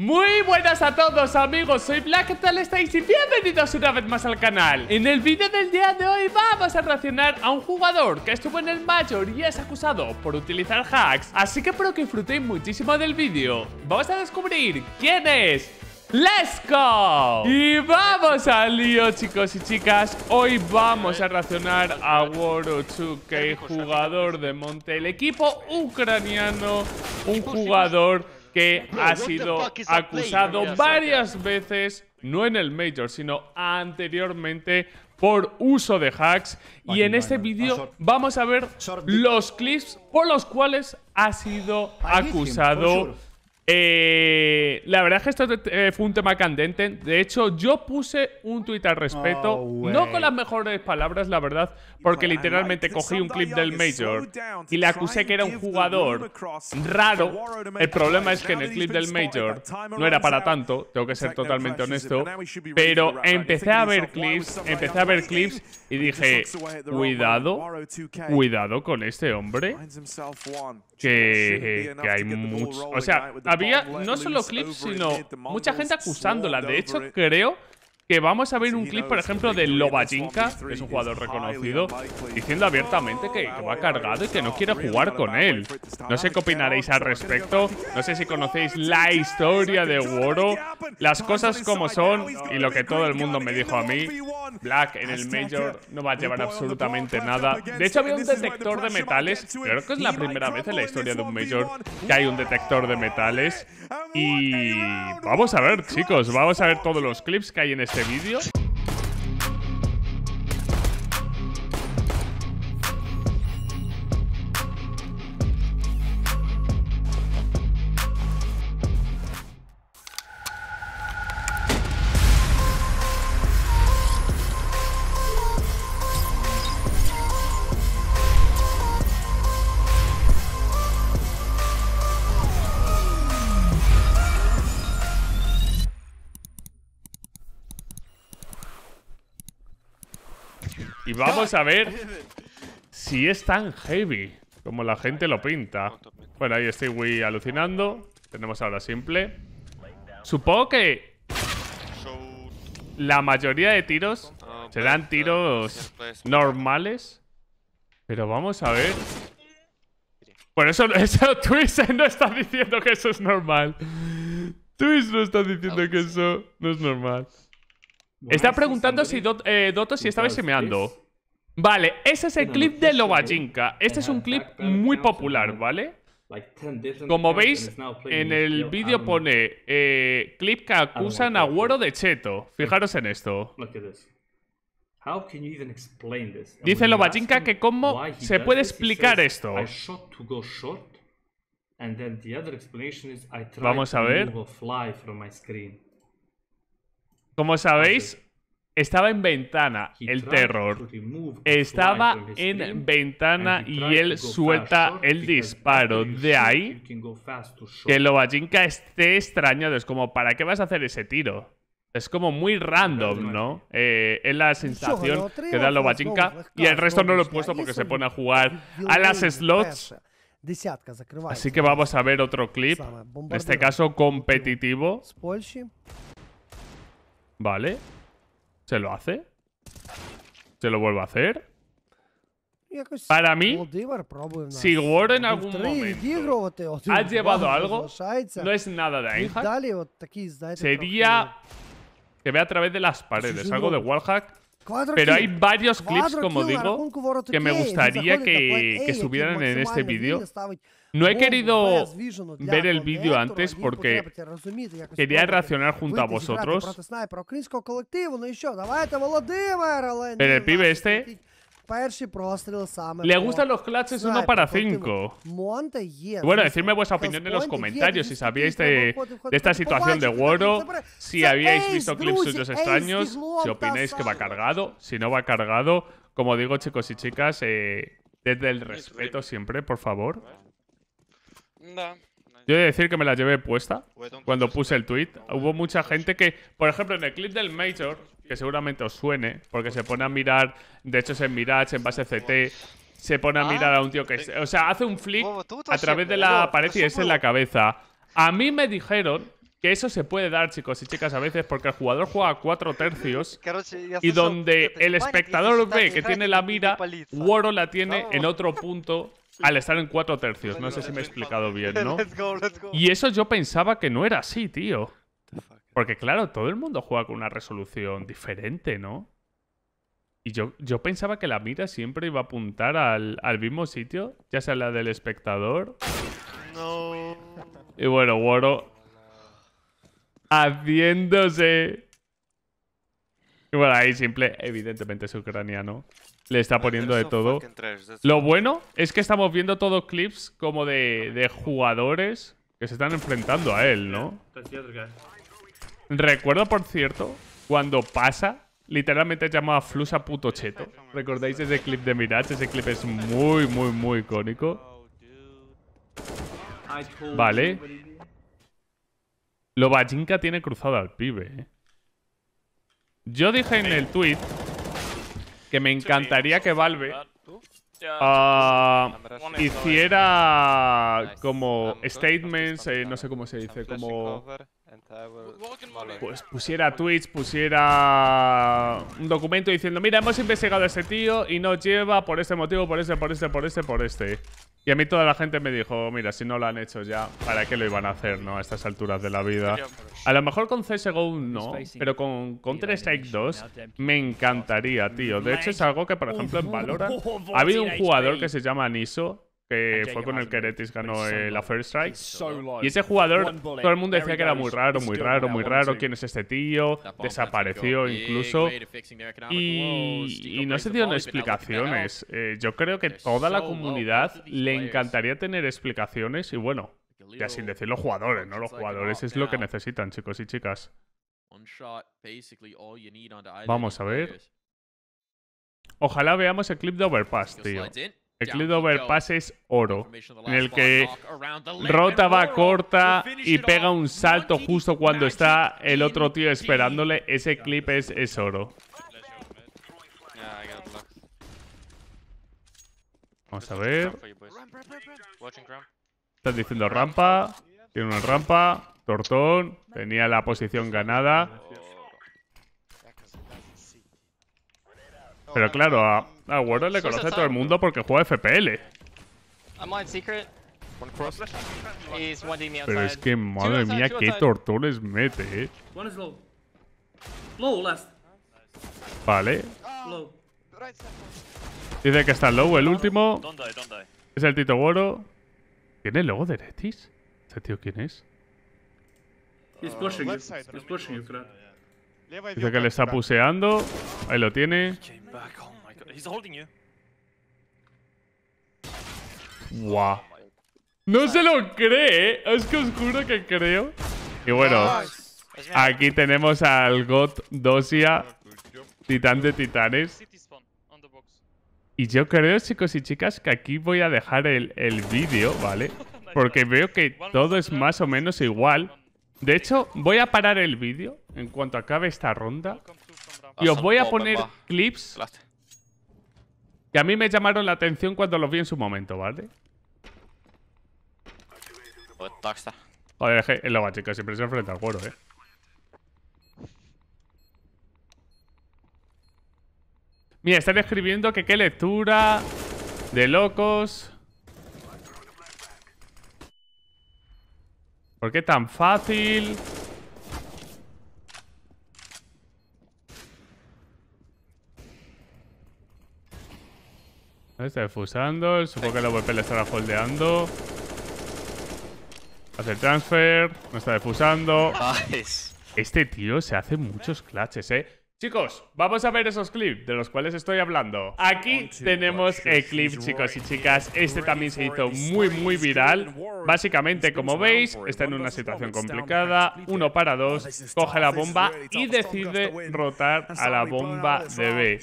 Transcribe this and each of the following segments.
Muy buenas a todos amigos, soy Black, ¿qué tal estáis? Y bienvenidos una vez más al canal En el vídeo del día de hoy vamos a racionar a un jugador que estuvo en el Major y es acusado por utilizar hacks Así que espero que disfrutéis muchísimo del vídeo Vamos a descubrir quién es ¡Let's go! Y vamos al lío, chicos y chicas. Hoy vamos a racionar a Waro2k, jugador de monte. El equipo ucraniano, un jugador que ha sido acusado varias veces, no en el Major, sino anteriormente por uso de hacks. Y en este vídeo ah, vamos a ver los clips por los cuales ha sido acusado eh, la verdad es que esto eh, fue un tema candente. De hecho, yo puse un tuit al respecto. Oh, no con las mejores palabras, la verdad, porque literalmente cogí un clip del Major y le acusé que era un jugador raro. El problema es que en el clip del Major no era para tanto, tengo que ser totalmente honesto. Pero empecé a ver clips, empecé a ver clips y dije, cuidado, cuidado con este hombre que, hay mucho, O sea, había no solo clips, sino mucha gente acusándola. De hecho, creo que vamos a ver un clip, por ejemplo, de Lobajinka, que es un jugador reconocido, diciendo abiertamente que, que, va cargado y que no quiere jugar con él. No sé qué opinaréis al respecto, no sé si conocéis la historia de Woro, las cosas como son y lo que todo el mundo me dijo a mí. Black en el Major no va a llevar absolutamente nada. De hecho, había un detector de metales. Creo que es la primera vez en la historia de un Major que hay un detector de metales. Y vamos a ver, chicos, vamos a ver todos los clips que hay en este vídeo. Y vamos a ver si es tan heavy como la gente lo pinta. Bueno, ahí estoy alucinando. Tenemos ahora simple. Supongo que la mayoría de tiros serán tiros normales. Pero vamos a ver. Por eso, eso Twist no está diciendo que eso es normal. Twist no está diciendo que eso no es normal. Está preguntando si Doto eh, si estaba semeando. Vale, ese es el clip de Lobajinka. Este es un clip muy popular, ¿vale? Como veis, en el vídeo pone eh, clip que acusan a Woro de Cheto. Fijaros en esto. Dice Lobajinka que cómo se puede explicar esto. Vamos a ver. Como sabéis, estaba en ventana el terror. Estaba en ventana y él suelta el disparo. De ahí que Lobajinka esté extrañado. Es como, ¿para qué vas a hacer ese tiro? Es como muy random, ¿no? Eh, es la sensación que da Lobajinka. Y el resto no lo he puesto porque se pone a jugar a las slots. Así que vamos a ver otro clip. En este caso competitivo. Vale. Se lo hace. Se lo vuelve a hacer. Para mí, si Warren en algún momento ha llevado algo, no es nada de Einhack. Sería que ve a través de las paredes, algo de Wallhack. Pero hay varios clips, como digo, que me gustaría que, pues, que subieran en este vídeo. No he querido ver el vídeo antes porque pues, quería reaccionar junto a vosotros. Pero el pibe este le gustan los clutches uno para cinco. Bueno, decidme vuestra opinión en los comentarios si sabíais de, esta situación de Woro, si habíais visto clips suyos extraños, si opináis que va cargado, si no va cargado. Como digo, chicos y chicas, eh, desde el respeto siempre, por favor. Yo he de decir que me la llevé puesta pues cuando puse el tweet. Hubo mucha gente que, por ejemplo, en el clip del Major, que seguramente os suene, porque se pone a mirar, de hecho es en Mirage, en base CT, se pone a ah, mirar a un tío que... O sea, hace un flick a través de la pared y es en la cabeza. A mí me dijeron que eso se puede dar, chicos y chicas, a veces, porque el jugador juega a cuatro tercios y donde el espectador ve que tiene la mira, Woro la tiene en otro punto al estar en cuatro tercios. No sé si me he explicado bien, ¿no? Y eso yo pensaba que no era así, tío. Porque claro, todo el mundo juega con una resolución diferente, ¿no? Y yo, yo pensaba que la mira siempre iba a apuntar al, al mismo sitio, ya sea la del espectador. No. Y bueno, Woro haciéndose y bueno, ahí simple, evidentemente es ucraniano. Le está poniendo de todo. Lo bueno es que estamos viendo todos clips como de, de jugadores que se están enfrentando a él, ¿no? Recuerdo, por cierto, cuando pasa, literalmente llamaba Flusa puto cheto. ¿Recordáis ese clip de Mirage? Ese clip es muy, muy, muy icónico. Vale. Lobajinka tiene cruzado al pibe, ¿eh? Yo dije en el tweet que me encantaría que Valve ah, ah, hiciera como statements, eh, no sé cómo se dice, como... Pues pusiera tweets, pusiera un documento diciendo, mira, hemos investigado a este tío y nos lleva por este motivo, por este, por este, por este, por este. Y a mí toda la gente me dijo, mira, si no lo han hecho ya, ¿para qué lo iban a hacer, no? A estas alturas de la vida. A lo mejor con CSGO no, pero con Counter-Strike 2 me encantaría, tío. De hecho, es algo que, por ejemplo, en Valorant ha habido un jugador que se llama Niso que fue con el que Eretis ganó la First Strike. Y ese jugador, todo el mundo decía que era muy raro, muy raro, muy raro. ¿Quién es este tío? Desapareció incluso. Y, no se dieron explicaciones. Eh, yo creo que toda la comunidad le encantaría tener explicaciones. Y bueno, ya sin decir los jugadores, ¿no? Los jugadores es lo que necesitan, chicos y chicas. Vamos a ver. Ojalá veamos el clip de Overpass, tío. El de overpass es oro, en el que Rota va corta y pega un salto justo cuando está el otro tío esperándole. Ese clip es, es oro. Vamos a ver. Están diciendo rampa. Tiene una rampa. Tortón. Tenía la posición ganada. Pero claro, a a ah, Woro le conoce a todo el mundo porque juega FPL. Pero es que madre mía, qué tortones mete, eh. Vale. Dice que está low el último. Es el Tito Woro. ¿Tiene el logo de ¿Este tío quién es? Uh, Dice que le está puseando. Ahí lo tiene. Wow. No se lo cree, ¿eh? es que os juro que creo. Y bueno, aquí tenemos al God Dosia, titán de titanes. Y yo creo, chicos y chicas, que aquí voy a dejar el vídeo, ¿vale? Porque veo que todo es más o menos igual. De hecho, voy a parar el vídeo en cuanto acabe esta ronda. Y os voy a poner clips y a mí me llamaron la atención cuando los vi en su momento, ¿vale? Pues Joder, es lo va, Siempre se enfrenta al cuero, ¿eh? Mira, están escribiendo que qué lectura de locos. ¿Por qué tan fácil? Está defusando. Supongo que la VP le estará foldeando. Hace el transfer. No está defusando. Este tío se hace muchos clutches, eh. Chicos, vamos a ver esos clips de los cuales estoy hablando. Aquí tenemos el clip, chicos y chicas. Este también se hizo muy, muy viral. Básicamente, como veis, está en una situación complicada. Uno para dos, coge la bomba y decide rotar a la bomba de B.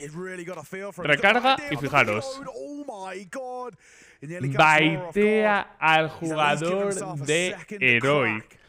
Recarga y fijaros. Oh, Baitea al jugador de Heroic.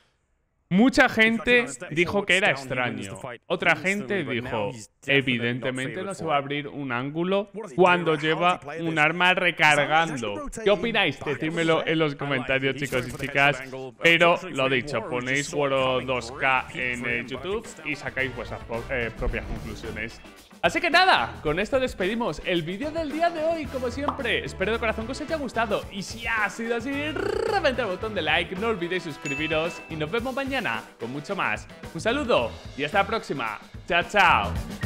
Mucha gente dijo que era extraño. Otra gente dijo, evidentemente no se va a abrir un ángulo cuando lleva un arma recargando. ¿Qué opináis? Decídmelo en los comentarios, chicos y chicas. Uh, Pero lo dicho, ponéis Woro 2K en YouTube y sacáis vuestras eh, propias conclusiones. Así que nada, con esto despedimos el vídeo del día de hoy, como siempre. Espero de corazón que os haya gustado y si ha sido así, reventa el botón de like, no olvidéis suscribiros y nos vemos mañana con mucho más. Un saludo y hasta la próxima. Chao, chao.